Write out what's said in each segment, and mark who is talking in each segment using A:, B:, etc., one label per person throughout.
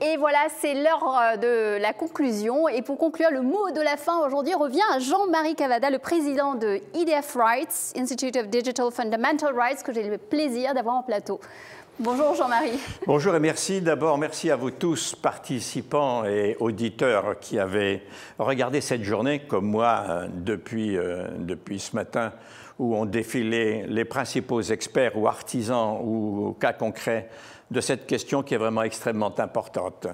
A: Et voilà, c'est l'heure euh, de la conclusion. Et pour conclure, le mot de la fin aujourd'hui revient à Jean-Marie Cavada, le président de IDF e Rights, Institute of Digital Fundamental Rights, que j'ai le plaisir d'avoir en plateau. Bonjour Jean-Marie.
B: Bonjour et merci. D'abord, merci à vous tous, participants et auditeurs, qui avez regardé cette journée, comme moi, euh, depuis, euh, depuis ce matin, où ont défilé les principaux experts ou artisans ou cas concrets de cette question qui est vraiment extrêmement importante.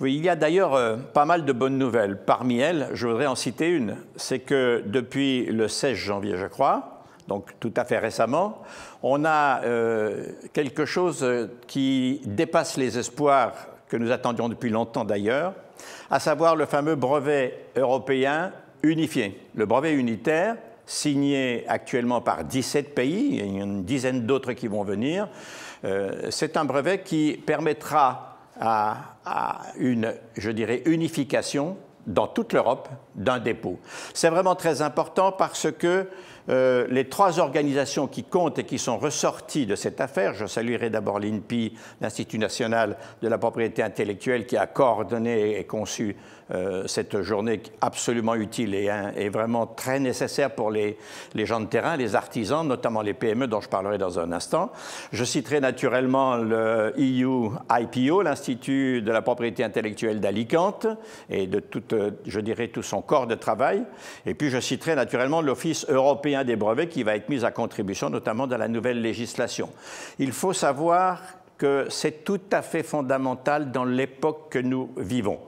B: il y a d'ailleurs euh, pas mal de bonnes nouvelles. Parmi elles, je voudrais en citer une. C'est que depuis le 16 janvier, je crois, donc tout à fait récemment, on a euh, quelque chose euh, qui dépasse les espoirs que nous attendions depuis longtemps d'ailleurs, à savoir le fameux brevet européen unifié, le brevet unitaire signé actuellement par 17 pays, il y a une dizaine d'autres qui vont venir, euh, c'est un brevet qui permettra à, une, je dirais, unification dans toute l'Europe d'un dépôt. C'est vraiment très important parce que euh, les trois organisations qui comptent et qui sont ressorties de cette affaire, je saluerai d'abord l'INPI, l'Institut national de la propriété intellectuelle, qui a coordonné et conçu euh, cette journée absolument utile et, vraiment très nécessaire pour les, gens de terrain, les artisans, notamment les PME dont je parlerai dans un instant. Je citerai naturellement le e l'Institut de la propriété intellectuelle d'Alicante et de tout, je dirais, tout son corps de travail. Et puis je citerai naturellement l'Office européen des brevets qui va être mise à contribution, notamment dans la nouvelle législation. Il faut savoir que c'est tout à fait fondamental dans l'époque que nous vivons.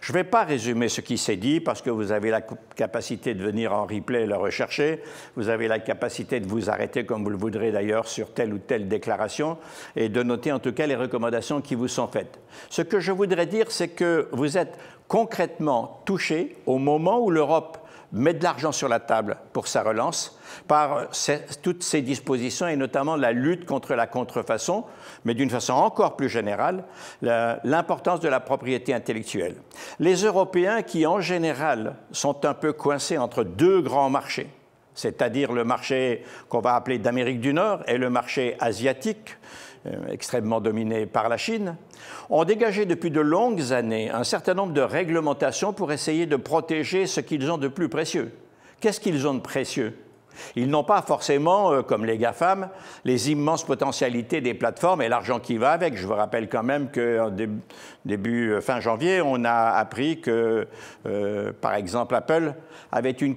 B: Je ne vais pas résumer ce qui s'est dit parce que vous avez la capacité de venir en replay le rechercher, vous avez la capacité de vous arrêter comme vous le voudrez d'ailleurs sur telle ou telle déclaration et de noter en tout cas les recommandations qui vous sont faites. Ce que je voudrais dire, c'est que vous êtes concrètement touché au moment où l'Europe met de l'argent sur la table pour sa relance par toutes ces dispositions et notamment la lutte contre la contrefaçon, mais d'une façon encore plus générale, l'importance de la propriété intellectuelle. Les Européens qui en général sont un peu coincés entre deux grands marchés, c'est-à-dire le marché qu'on va appeler d'Amérique du Nord et le marché asiatique, euh, extrêmement dominé par la Chine, ont dégagé depuis de longues années un certain nombre de réglementations pour essayer de protéger ce qu'ils ont de plus précieux. Qu'est-ce qu'ils ont de précieux ils n'ont pas forcément, euh, comme les GAFAM, les immenses potentialités des plateformes et l'argent qui va avec. Je vous rappelle quand même que début, euh, fin janvier, on a appris que, par exemple, Apple avait une,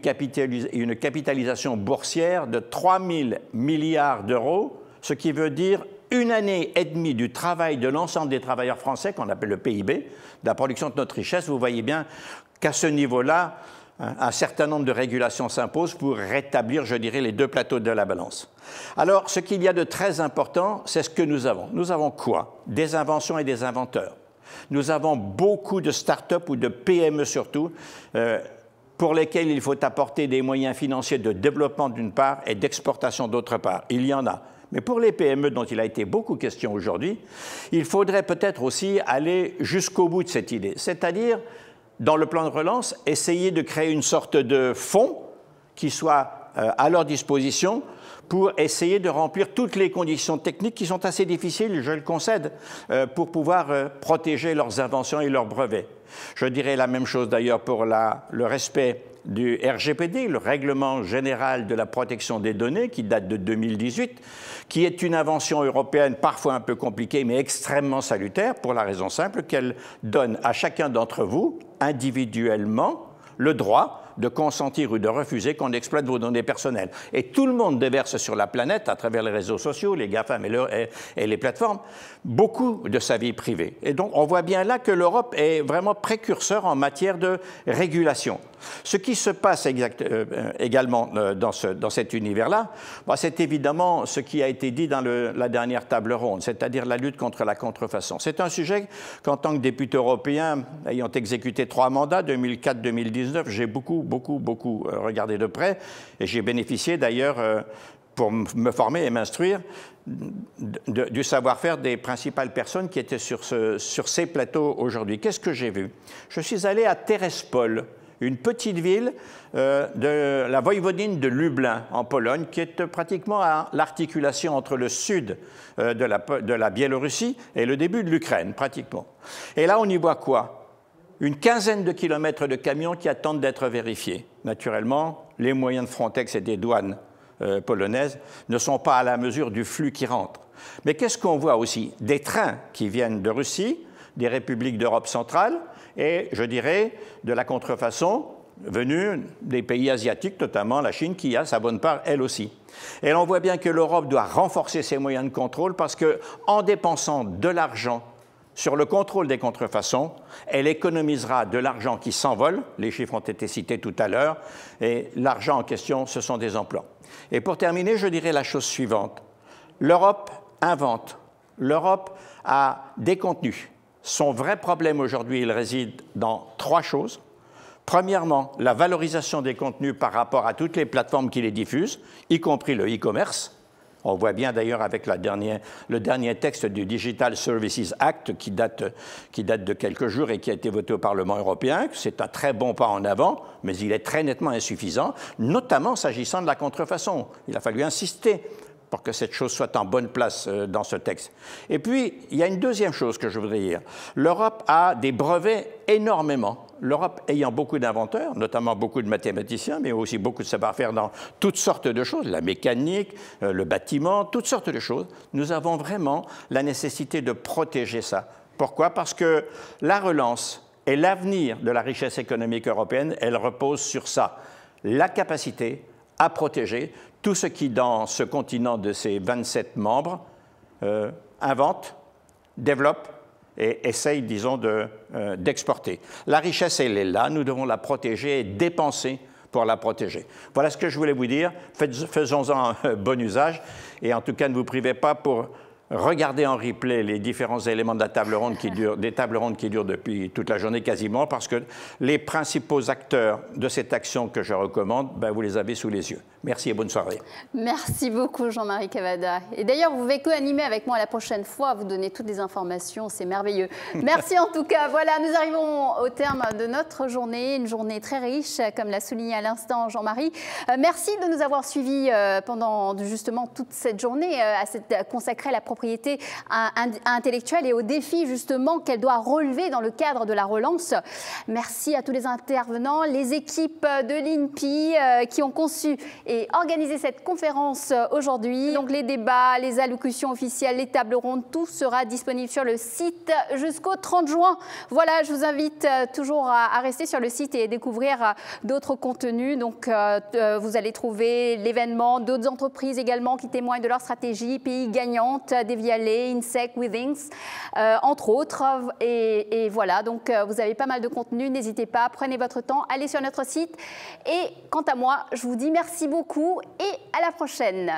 B: une capitalisation boursière de 3 000 milliards d'euros, ce qui veut dire une année et demie du travail de l'ensemble des travailleurs français, qu'on appelle le PIB, de la production de notre richesse, vous voyez bien qu'à ce niveau-là, un certain nombre de régulations s'imposent pour rétablir, je dirais, les deux plateaux de la balance. Alors, ce qu'il y a de très important, c'est ce que nous avons. Nous avons quoi Des inventions et des inventeurs. Nous avons beaucoup de start-up ou de PME surtout, euh, pour lesquelles il faut apporter des moyens financiers de développement d'une part et d'exportation d'autre part. Il y en a. Mais pour les PME dont il a été beaucoup question aujourd'hui, il faudrait peut-être aussi aller jusqu'au bout de cette idée, c'est-à-dire, dans le plan de relance, essayer de créer une sorte de fonds qui soit euh, à leur disposition pour essayer de remplir toutes les conditions techniques qui sont assez difficiles, je le concède, euh, pour pouvoir euh, protéger leurs inventions et leurs brevets. Je dirais la même chose d'ailleurs pour le respect du RGPD, le Règlement général de la protection des données, qui date de 2018, qui est une invention européenne parfois un peu compliquée, mais extrêmement salutaire, pour la raison simple qu'elle donne à chacun d'entre vous, individuellement, le droit de consentir ou de refuser qu'on exploite vos données personnelles. Et tout le monde déverse sur la planète, à travers les réseaux sociaux, les GAFAM et, et, les plateformes, beaucoup de sa vie privée. Et donc, on voit bien là que l'Europe est vraiment précurseur en matière de régulation. Ce qui se passe euh, euh, également euh, dans, ce, dans, cet univers-là, bah, c'est évidemment ce qui a été dit dans la dernière table ronde, c'est-à-dire la lutte contre la contrefaçon. C'est un sujet qu'en tant que député européen, ayant exécuté trois mandats, 2004-2019, j'ai beaucoup beaucoup, beaucoup, euh, regardé de près. Et j'ai bénéficié d'ailleurs, euh, pour me former et m'instruire, du savoir-faire des principales personnes qui étaient sur, ce, sur ces plateaux aujourd'hui. Qu'est-ce que j'ai vu Je suis allé à Terespol, une petite ville euh, de la voïvodine de Lublin, en Pologne, qui est pratiquement à l'articulation entre le sud de la, de la Biélorussie et le début de l'Ukraine, pratiquement. Et là, on y voit quoi une quinzaine de kilomètres de camions qui attendent d'être vérifiés. Naturellement, les moyens de Frontex et des douanes euh, polonaises ne sont pas à la mesure du flux qui rentre. Mais qu'est-ce qu'on voit aussi Des trains qui viennent de Russie, des républiques d'Europe centrale et, je dirais, de la contrefaçon venue des pays asiatiques, notamment la Chine, qui a sa bonne part elle aussi. Et on voit bien que l'Europe doit renforcer ses moyens de contrôle parce qu'en dépensant de l'argent sur le contrôle des contrefaçons, elle économisera de l'argent qui s'envole, les chiffres ont été cités tout à l'heure, et l'argent en question, ce sont des emplois. Et pour terminer, je dirais la chose suivante. L'Europe invente, l'Europe a des contenus. Son vrai problème aujourd'hui, il réside dans trois choses. Premièrement, la valorisation des contenus par rapport à toutes les plateformes qui les diffusent, y compris le e-commerce. On voit bien d'ailleurs avec le dernier texte du Digital Services Act qui date, qui date de quelques jours et qui a été voté au Parlement européen, que c'est un très bon pas en avant, mais il est très nettement insuffisant, notamment s'agissant de la contrefaçon. Il a fallu insister pour que cette chose soit en bonne place euh, dans ce texte. Et puis, il y a une deuxième chose que je voudrais dire. L'Europe a des brevets énormément l'Europe ayant beaucoup d'inventeurs, notamment beaucoup de mathématiciens, mais aussi beaucoup de savoir-faire dans toutes sortes de choses, la mécanique, euh, le bâtiment, toutes sortes de choses, nous avons vraiment la nécessité de protéger ça. Pourquoi Parce que la relance et l'avenir de la richesse économique européenne, elle repose sur ça, la capacité à protéger tout ce qui, dans ce continent de ses 27 membres, euh, invente, développe et essaye, disons, d'exporter. De, euh, d'exporter. la richesse, elle est là, nous devons la protéger et dépenser pour la protéger. Voilà ce que je voulais vous dire. Faisons-en un euh, bon usage et en tout cas, ne vous privez pas pour regarder en replay les différents éléments de la table ronde qui dure, des tables rondes qui durent depuis toute la journée quasiment parce que les principaux acteurs de cette action que je recommande, ben, vous les avez sous les yeux. Merci et bonne soirée.
A: Merci beaucoup Jean-Marie Cavada. Et d'ailleurs, vous pouvez co-animer avec moi la prochaine fois, vous donner toutes les informations, c'est merveilleux. Merci en tout cas. Voilà, nous arrivons au terme de notre journée, une journée très riche, comme l'a souligné à l'instant Jean-Marie. Euh, merci de nous avoir suivis euh, pendant justement toute cette journée euh, à cette, consacrée à la propriété à, intellectuelle et aux défis justement qu'elle doit relever dans le cadre de la relance. Merci à tous les intervenants, les équipes de l'INPI qui ont conçu Organiser cette conférence euh, aujourd'hui. Donc les débats, les allocutions officielles, les tables rondes, tout sera disponible sur le site jusqu'au 30 juin. Voilà, je vous invite euh, toujours à rester sur le site et découvrir euh, d'autres contenus. Donc vous allez trouver l'événement, d'autres entreprises également qui témoignent de leur stratégie, pays gagnante, Devialet, Insect, Withings, entre autres. Et, et voilà, donc vous avez pas mal de contenu, n'hésitez pas, prenez votre temps, allez sur notre site. Et quant à moi, je vous dis merci beaucoup et à la prochaine.